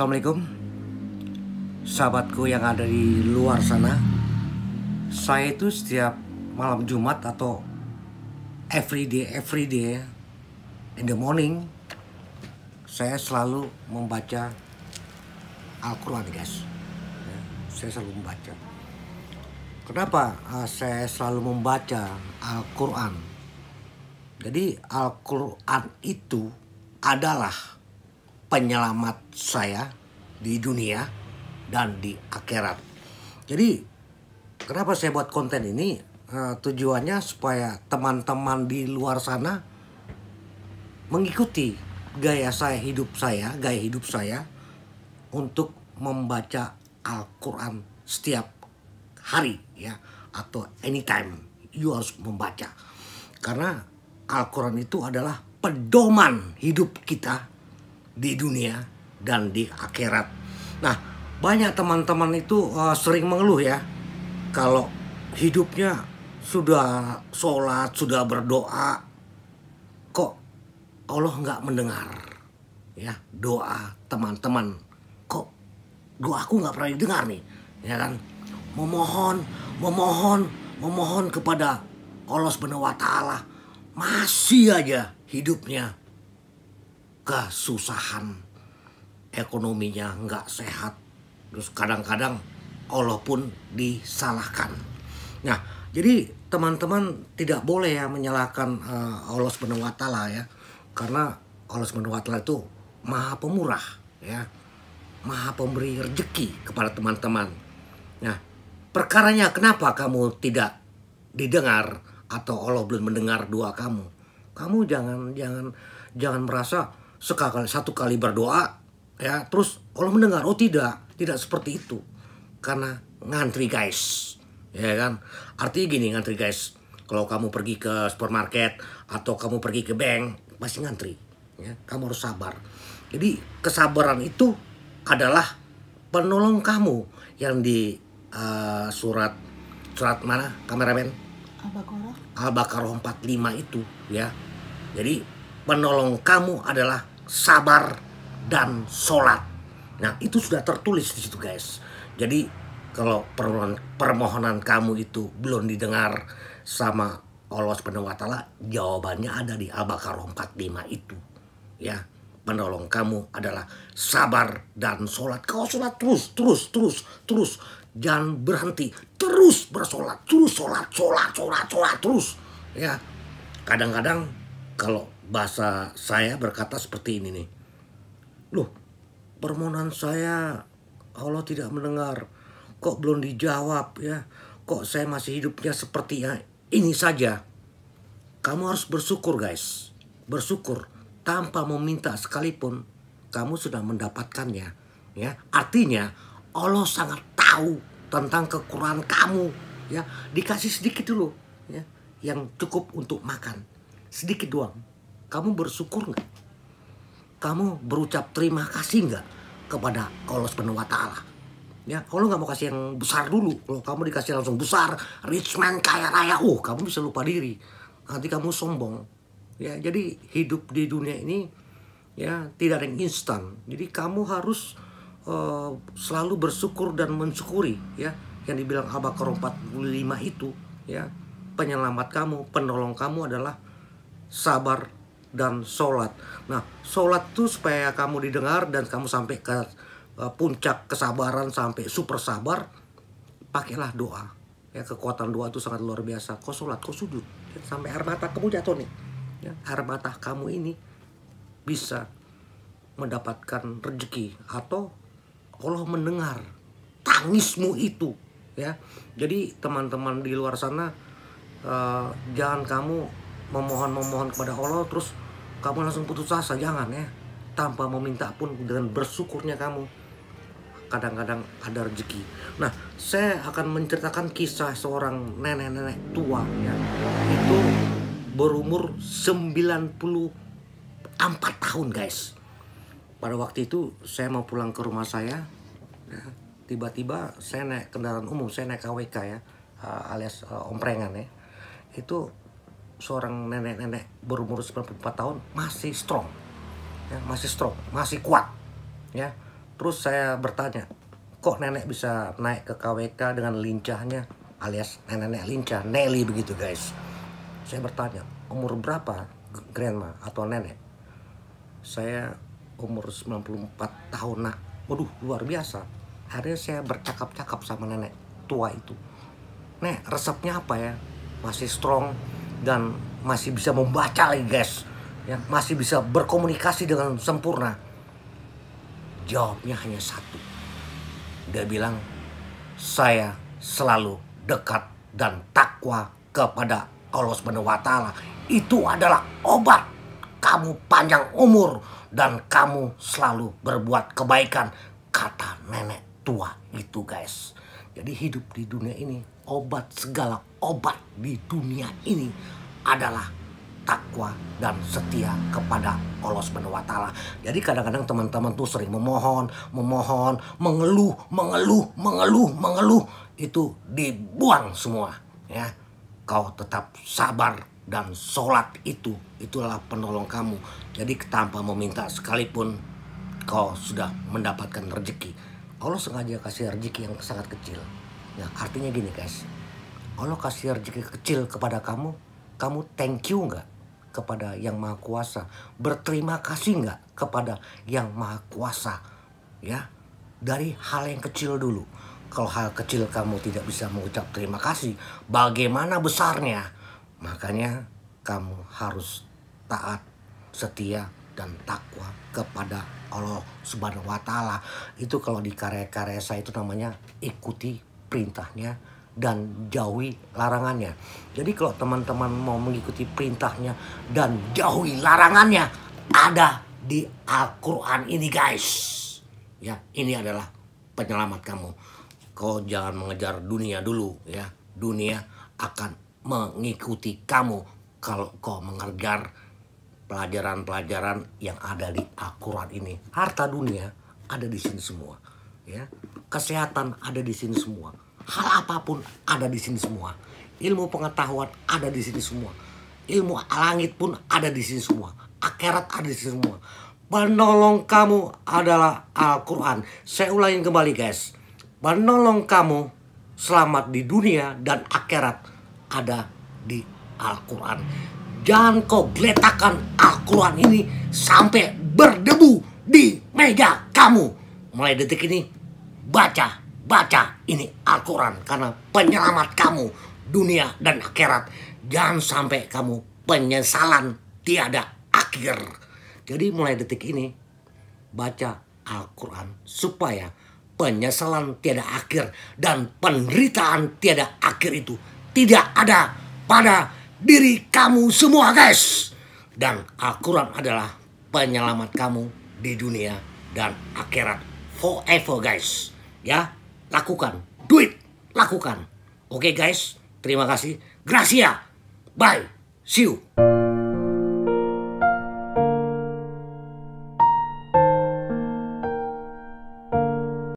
Assalamualaikum Sahabatku yang ada di luar sana Saya itu setiap malam Jumat atau every day, every day, In the morning Saya selalu membaca Al-Quran guys ya, Saya selalu membaca Kenapa eh, saya selalu membaca Al-Quran Jadi Al-Quran itu adalah penyelamat saya di dunia dan di akhirat. Jadi kenapa saya buat konten ini? Eh, tujuannya supaya teman-teman di luar sana mengikuti gaya saya hidup saya, gaya hidup saya untuk membaca Al-Qur'an setiap hari ya atau anytime you harus membaca. Karena Al-Qur'an itu adalah pedoman hidup kita di dunia dan di akhirat. Nah, banyak teman-teman itu uh, sering mengeluh ya kalau hidupnya sudah sholat, sudah berdoa, kok Allah nggak mendengar ya doa teman-teman kok doa aku nggak pernah didengar nih ya kan memohon memohon memohon kepada Allah Subhanahu wa masih aja hidupnya kesusahan ekonominya nggak sehat terus kadang-kadang Allah pun disalahkan nah jadi teman-teman tidak boleh ya menyalahkan uh, Allah Subhanahu wa taala ya karena Allah Subhanahu wa taala itu maha pemurah ya maha pemberi rejeki kepada teman-teman nah perkaranya kenapa kamu tidak didengar atau Allah belum mendengar doa kamu kamu jangan jangan jangan merasa sekali satu kali berdoa ya terus kalau mendengar oh tidak tidak seperti itu karena ngantri guys ya kan artinya gini ngantri guys kalau kamu pergi ke supermarket atau kamu pergi ke bank pasti ngantri ya kamu harus sabar jadi kesabaran itu adalah penolong kamu yang di uh, surat surat mana kameramen Al-Baqarah Al-Baqarah 45 itu ya jadi penolong kamu adalah sabar, dan sholat. Nah, itu sudah tertulis di situ, guys. Jadi, kalau permohonan kamu itu belum didengar sama Allah Subhanahu wa taala, jawabannya ada di Al-Baqarah 45 itu. Ya, penolong kamu adalah sabar dan sholat. Kau sholat terus, terus, terus, terus. Jangan berhenti. Terus bersolat, terus sholat, sholat, sholat, sholat, terus. Ya, kadang-kadang kalau bahasa saya berkata seperti ini nih. Loh, permohonan saya Allah tidak mendengar. Kok belum dijawab ya? Kok saya masih hidupnya seperti ya, ini saja. Kamu harus bersyukur guys. Bersyukur tanpa meminta sekalipun kamu sudah mendapatkannya ya. Artinya Allah sangat tahu tentang kekurangan kamu ya. Dikasih sedikit dulu ya yang cukup untuk makan. Sedikit doang kamu bersyukur nggak? Kamu berucap terima kasih nggak kepada Allah Subhanahu Wa Taala? Ya, kalau nggak mau kasih yang besar dulu, kalau kamu dikasih langsung besar, rich man kaya raya, uh, kamu bisa lupa diri. Nanti kamu sombong. Ya, jadi hidup di dunia ini ya tidak ada yang instan. Jadi kamu harus uh, selalu bersyukur dan mensyukuri ya yang dibilang Abakar 45 itu ya penyelamat kamu, penolong kamu adalah sabar dan sholat. Nah, sholat tuh supaya kamu didengar dan kamu sampai ke eh, puncak kesabaran sampai super sabar, pakailah doa. Ya kekuatan doa itu sangat luar biasa. Kau sholat, kau sujud, ya, sampai air mata kamu jatuh nih. Ya, air mata kamu ini bisa mendapatkan rezeki atau Allah mendengar tangismu itu ya jadi teman-teman di luar sana uh, jangan kamu memohon memohon kepada Allah terus kamu langsung putus asa jangan ya tanpa meminta pun dengan bersyukurnya kamu kadang-kadang ada rezeki nah saya akan menceritakan kisah seorang nenek-nenek tua ya itu berumur 94 tahun guys pada waktu itu saya mau pulang ke rumah saya ya. tiba-tiba saya naik kendaraan umum saya naik KWK ya eh, alias eh, omprengan ya itu seorang nenek-nenek berumur 94 tahun masih strong ya, masih strong masih kuat ya terus saya bertanya kok nenek bisa naik ke KWK dengan lincahnya alias nenek-nenek lincah Nelly begitu guys saya bertanya umur berapa grandma atau nenek saya umur 94 tahun nak waduh luar biasa akhirnya saya bercakap-cakap sama nenek tua itu nek resepnya apa ya masih strong dan masih bisa membaca lagi guys ya masih bisa berkomunikasi dengan sempurna jawabnya hanya satu dia bilang saya selalu dekat dan takwa kepada Allah Subhanahu wa taala itu adalah obat kamu panjang umur dan kamu selalu berbuat kebaikan kata nenek tua itu guys jadi hidup di dunia ini obat segala obat di dunia ini adalah takwa dan setia kepada Allah Subhanahu wa taala. Jadi kadang-kadang teman-teman tuh sering memohon, memohon, mengeluh, mengeluh, mengeluh, mengeluh itu dibuang semua ya. Kau tetap sabar dan sholat itu itulah penolong kamu. Jadi tanpa meminta sekalipun kau sudah mendapatkan rezeki. Allah sengaja kasih rezeki yang sangat kecil Ya, artinya gini guys, Allah kasih rezeki kecil kepada kamu, kamu thank you nggak kepada yang maha kuasa? Berterima kasih nggak kepada yang maha kuasa? Ya, dari hal yang kecil dulu. Kalau hal kecil kamu tidak bisa mengucap terima kasih, bagaimana besarnya? Makanya kamu harus taat, setia, dan takwa kepada Allah Subhanahu wa taala. Itu kalau di karya-karya saya itu namanya ikuti perintahnya dan jauhi larangannya. Jadi kalau teman-teman mau mengikuti perintahnya dan jauhi larangannya ada di Al-Qur'an ini guys. Ya, ini adalah penyelamat kamu. Kau jangan mengejar dunia dulu ya. Dunia akan mengikuti kamu kalau kau mengejar pelajaran-pelajaran yang ada di Al-Qur'an ini. Harta dunia ada di sini semua, ya kesehatan ada di sini semua, hal apapun ada di sini semua, ilmu pengetahuan ada di sini semua, ilmu langit pun ada di sini semua, akhirat ada di sini semua. Penolong kamu adalah Al-Quran. Saya ulangi kembali guys. Penolong kamu selamat di dunia dan akhirat ada di Al-Quran. Jangan kau geletakan Al-Quran ini sampai berdebu di meja kamu. Mulai detik ini baca, baca ini Al-Quran karena penyelamat kamu dunia dan akhirat. Jangan sampai kamu penyesalan tiada akhir. Jadi mulai detik ini baca Al-Quran supaya penyesalan tiada akhir dan penderitaan tiada akhir itu tidak ada pada diri kamu semua guys. Dan Al-Quran adalah penyelamat kamu di dunia dan akhirat forever guys ya lakukan duit lakukan oke okay, guys terima kasih gracia bye see you